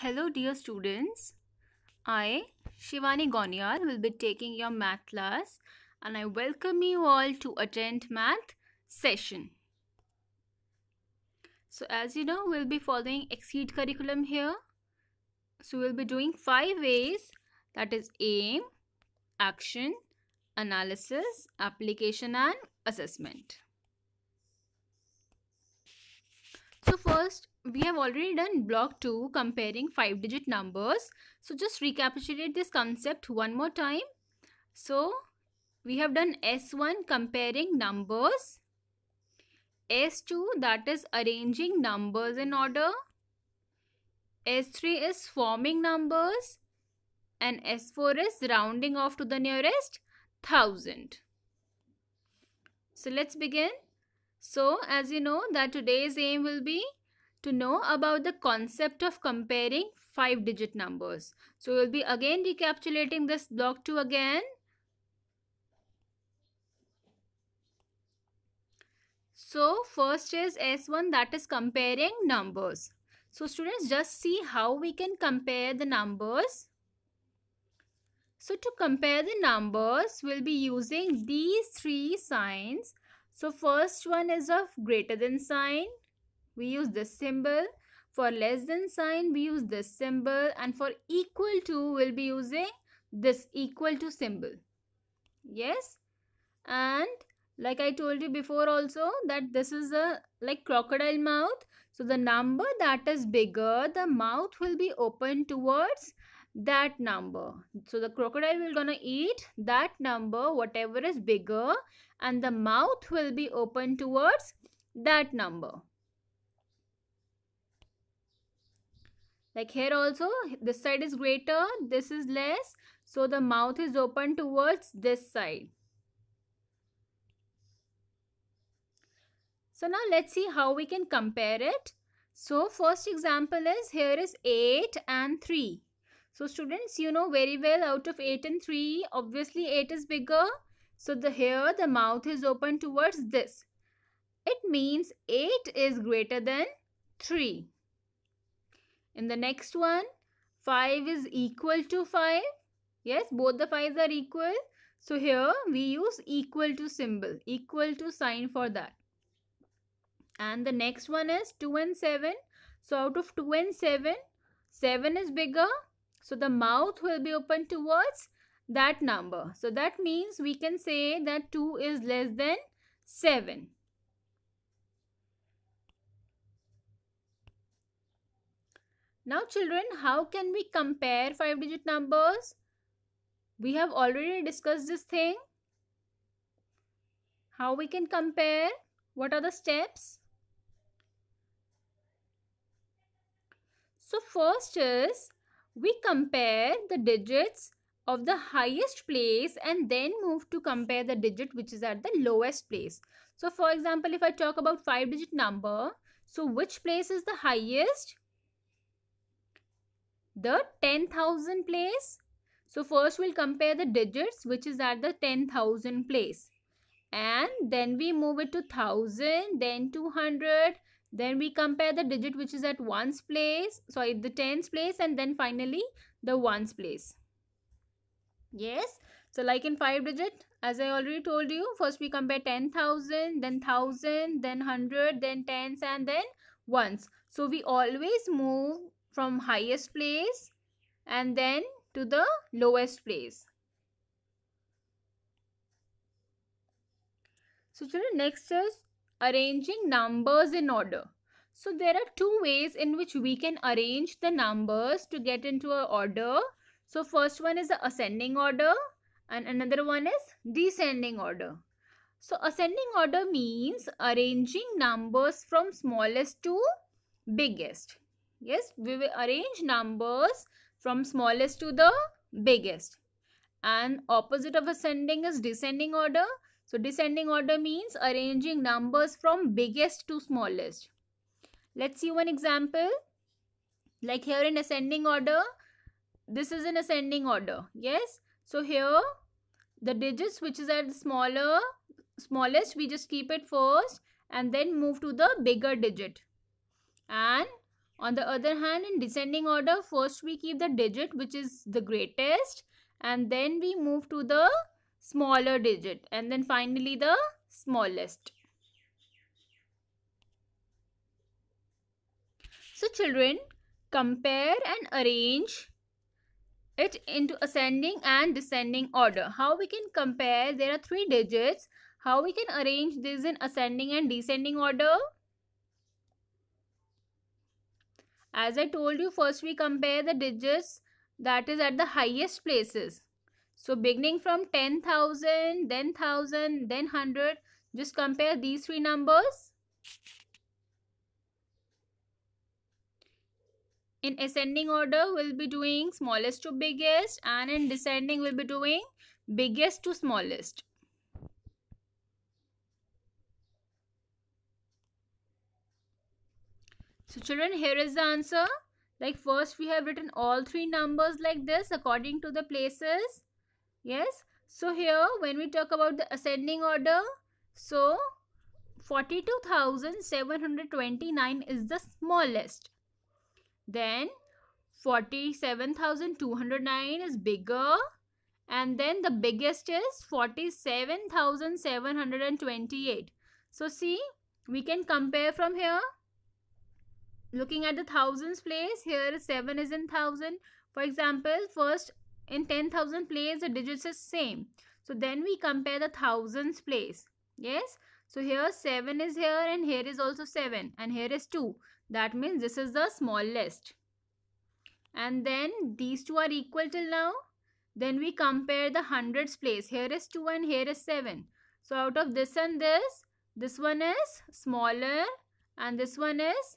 Hello dear students, I Shivani Gonyar will be taking your math class and I welcome you all to attend math session. So as you know we'll be following exceed curriculum here. So we'll be doing five ways: that is aim, action, analysis, application and assessment. So first we have already done block 2 comparing 5 digit numbers. So just recapitulate this concept one more time. So we have done S1 comparing numbers. S2 that is arranging numbers in order. S3 is forming numbers. And S4 is rounding off to the nearest thousand. So let's begin. So as you know that today's aim will be to know about the concept of comparing five digit numbers. So we'll be again recapitulating this block 2 again. So first is S1 that is comparing numbers. So students just see how we can compare the numbers. So to compare the numbers, we'll be using these three signs. So first one is of greater than sign, we use this symbol for less than sign we use this symbol and for equal to we'll be using this equal to symbol yes and like i told you before also that this is a like crocodile mouth so the number that is bigger the mouth will be open towards that number so the crocodile will gonna eat that number whatever is bigger and the mouth will be open towards that number like here also this side is greater this is less so the mouth is open towards this side so now let's see how we can compare it so first example is here is 8 and 3 so students you know very well out of 8 and 3 obviously 8 is bigger so the here the mouth is open towards this it means 8 is greater than 3 in the next one, 5 is equal to 5. Yes, both the 5s are equal. So here we use equal to symbol, equal to sign for that. And the next one is 2 and 7. So out of 2 and 7, 7 is bigger. So the mouth will be open towards that number. So that means we can say that 2 is less than 7. Now children, how can we compare 5 digit numbers? We have already discussed this thing. How we can compare? What are the steps? So first is we compare the digits of the highest place and then move to compare the digit which is at the lowest place. So for example, if I talk about 5 digit number, so which place is the highest? the 10,000 place. So first we'll compare the digits which is at the 10,000 place. And then we move it to 1000, then 200. Then we compare the digit which is at 1's place, sorry the 10's place and then finally the 1's place. Yes. So like in 5 digit as I already told you first we compare 10,000 then 1000 then 100 then 10s and then 1's. So we always move from highest place and then to the lowest place. So children next is arranging numbers in order. So there are two ways in which we can arrange the numbers to get into an order. So first one is the ascending order and another one is descending order. So ascending order means arranging numbers from smallest to biggest yes we will arrange numbers from smallest to the biggest and opposite of ascending is descending order so descending order means arranging numbers from biggest to smallest let's see one example like here in ascending order this is in ascending order yes so here the digits which is at the smaller smallest we just keep it first and then move to the bigger digit and on the other hand, in descending order, first we keep the digit which is the greatest and then we move to the smaller digit and then finally the smallest. So children, compare and arrange it into ascending and descending order. How we can compare, there are three digits. How we can arrange this in ascending and descending order? As I told you, first we compare the digits that is at the highest places. So beginning from 10,000, then 1,000, then 100. Just compare these three numbers. In ascending order, we'll be doing smallest to biggest and in descending, we'll be doing biggest to smallest. So children, here is the answer. Like first we have written all three numbers like this according to the places. Yes. So here when we talk about the ascending order, so 42,729 is the smallest. Then 47,209 is bigger. And then the biggest is 47,728. So see, we can compare from here looking at the thousands place here 7 is in thousand for example first in 10,000 place the digits is same so then we compare the thousands place yes so here 7 is here and here is also 7 and here is 2 that means this is the smallest and then these two are equal till now then we compare the hundreds place here is 2 and here is 7 so out of this and this this one is smaller and this one is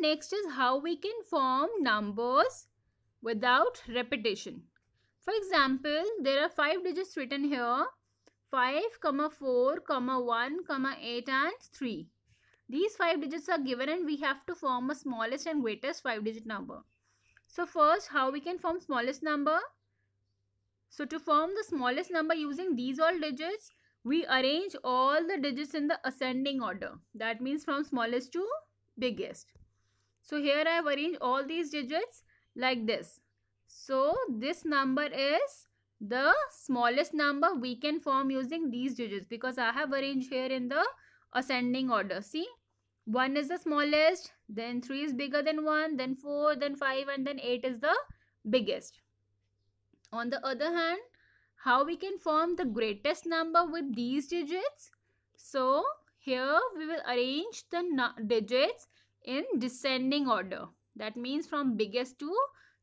next is how we can form numbers without repetition. For example, there are five digits written here. 5, comma 4, comma 1, comma 8 and 3. These five digits are given and we have to form a smallest and greatest five digit number. So first, how we can form smallest number? So to form the smallest number using these all digits, we arrange all the digits in the ascending order. That means from smallest to biggest. So here I have arranged all these digits like this. So this number is the smallest number we can form using these digits because I have arranged here in the ascending order. See 1 is the smallest then 3 is bigger than 1 then 4 then 5 and then 8 is the biggest. On the other hand how we can form the greatest number with these digits. So here we will arrange the digits in descending order. That means from biggest to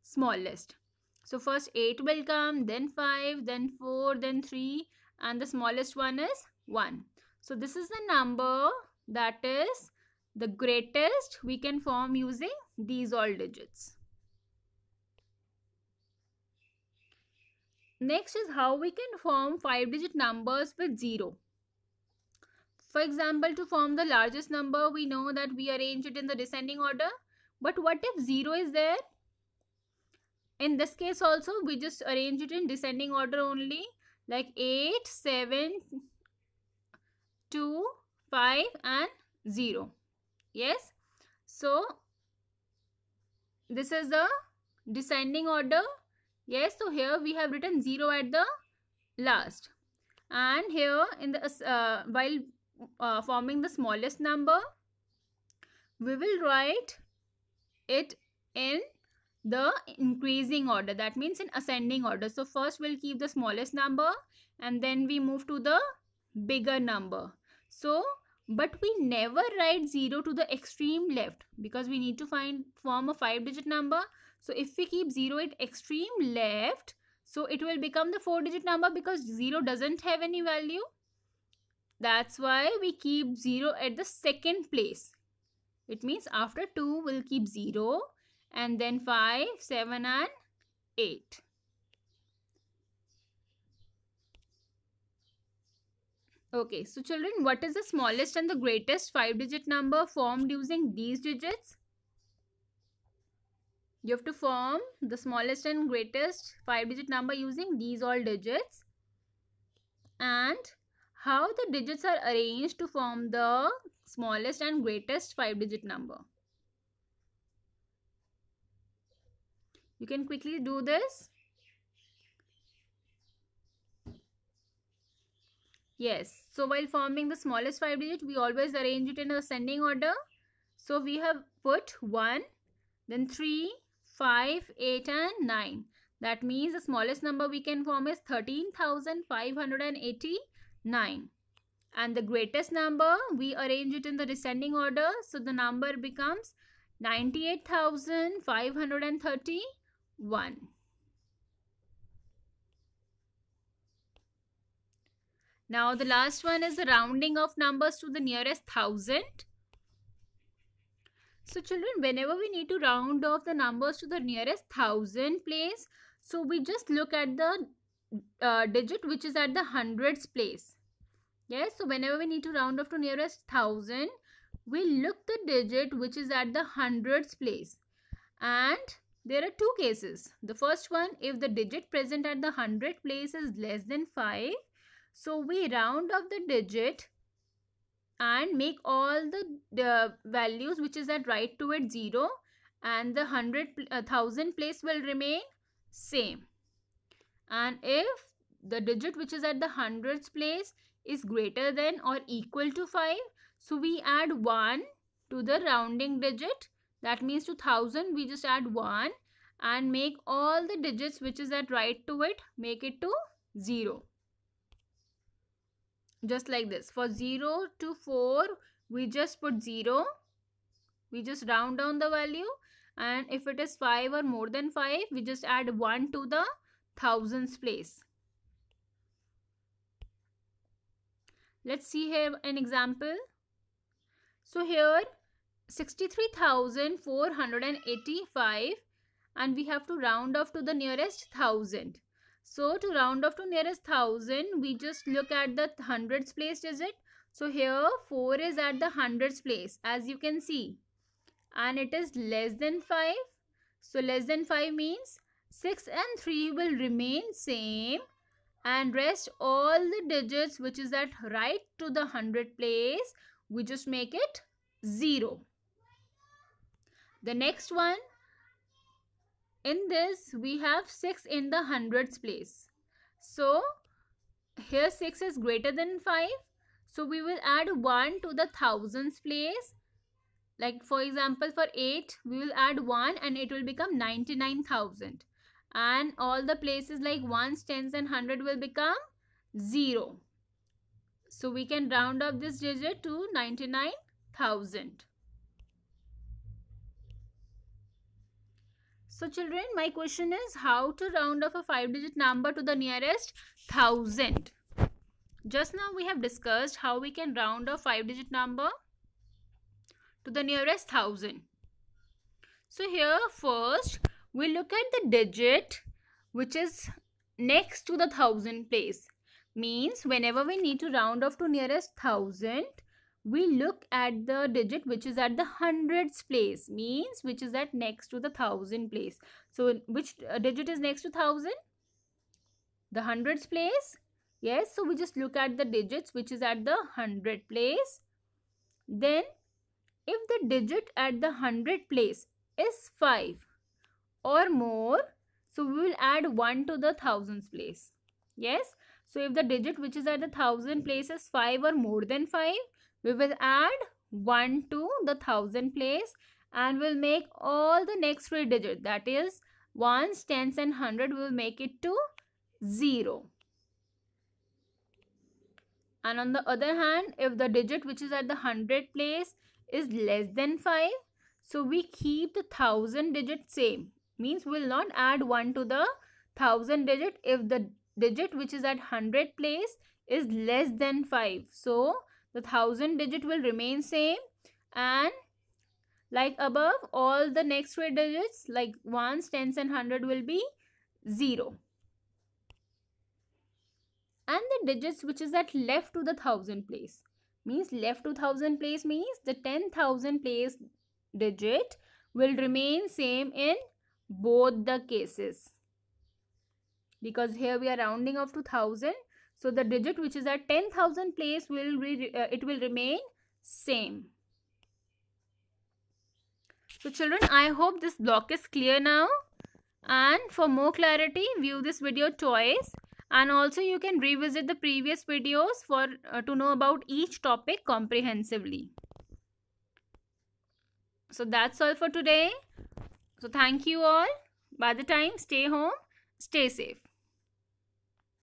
smallest. So first 8 will come, then 5, then 4, then 3 and the smallest one is 1. So this is the number that is the greatest we can form using these all digits. Next is how we can form 5 digit numbers with 0. For example, to form the largest number, we know that we arrange it in the descending order. But what if 0 is there? In this case also, we just arrange it in descending order only. Like 8, 7, 2, 5 and 0. Yes. So, this is the descending order. Yes. So, here we have written 0 at the last. And here in the uh, while uh, forming the smallest number we will write it in the increasing order that means in ascending order so first we'll keep the smallest number and then we move to the bigger number so but we never write 0 to the extreme left because we need to find form a 5 digit number so if we keep 0 at extreme left so it will become the 4 digit number because 0 doesn't have any value that's why we keep 0 at the second place. It means after 2 we'll keep 0 and then 5, 7 and 8. Okay, so children, what is the smallest and the greatest 5-digit number formed using these digits? You have to form the smallest and greatest 5-digit number using these all digits. And how the digits are arranged to form the smallest and greatest five digit number. You can quickly do this. Yes, so while forming the smallest five digit, we always arrange it in ascending order. So we have put 1, then 3, 5, 8 and 9. That means the smallest number we can form is 13,580 9. And the greatest number, we arrange it in the descending order. So the number becomes 98,531. Now the last one is the rounding of numbers to the nearest thousand. So children, whenever we need to round off the numbers to the nearest thousand place, so we just look at the uh, digit which is at the hundreds place. Yes, so whenever we need to round off to nearest thousand, we look the digit which is at the hundreds place. And there are two cases. The first one, if the digit present at the hundred place is less than 5, so we round off the digit and make all the the values which is at right to it 0 and the hundred uh, thousand place will remain same and if the digit which is at the hundreds place is greater than or equal to 5. So we add 1 to the rounding digit. That means to 1000 we just add 1 and make all the digits which is at right to it make it to 0. Just like this. For 0 to 4 we just put 0. We just round down the value and if it is 5 or more than 5 we just add 1 to the thousands place Let's see here an example. So here 63,485 and we have to round off to the nearest thousand. So to round off to nearest thousand, we just look at the hundreds place digit. So here 4 is at the hundreds place as you can see and it is less than 5. So less than 5 means 6 and 3 will remain same and rest all the digits which is at right to the 100 place we just make it 0. The next one in this we have 6 in the hundreds place. So here 6 is greater than 5. So we will add 1 to the thousands place. Like for example for 8 we will add 1 and it will become 99,000 and all the places like ones tens and hundred will become zero so we can round up this digit to 99000 So children, my question is how to round off a 5 digit number to the nearest 1000. Just now we have discussed how we can round off 5 digit number to the nearest 1000. So here first we look at the digit which is next to the thousand place means whenever we need to round off to nearest thousand we look at the digit which is at the hundreds place means which is at next to the thousand place so which uh, digit is next to thousand the hundreds place yes so we just look at the digits which is at the hundred place then if the digit at the hundred place is 5 or more so we will add 1 to the thousands place yes so if the digit which is at the thousand place is 5 or more than 5 we will add 1 to the thousand place and we'll make all the next three digits that is ones tens and hundred we'll make it to zero and on the other hand if the digit which is at the hundred place is less than five so we keep the thousand digit same means we will not add 1 to the thousand digit if the digit which is at 100 place is less than 5 so the thousand digit will remain same and like above all the next three digits like ones tens and hundred will be zero and the digits which is at left to the thousand place means left to thousand place means the ten thousand place digit will remain same in both the cases because here we are rounding off to 1000 so the digit which is at 10000 place will re, uh, it will remain same so children i hope this block is clear now and for more clarity view this video twice and also you can revisit the previous videos for uh, to know about each topic comprehensively so that's all for today so thank you all. By the time, stay home, stay safe.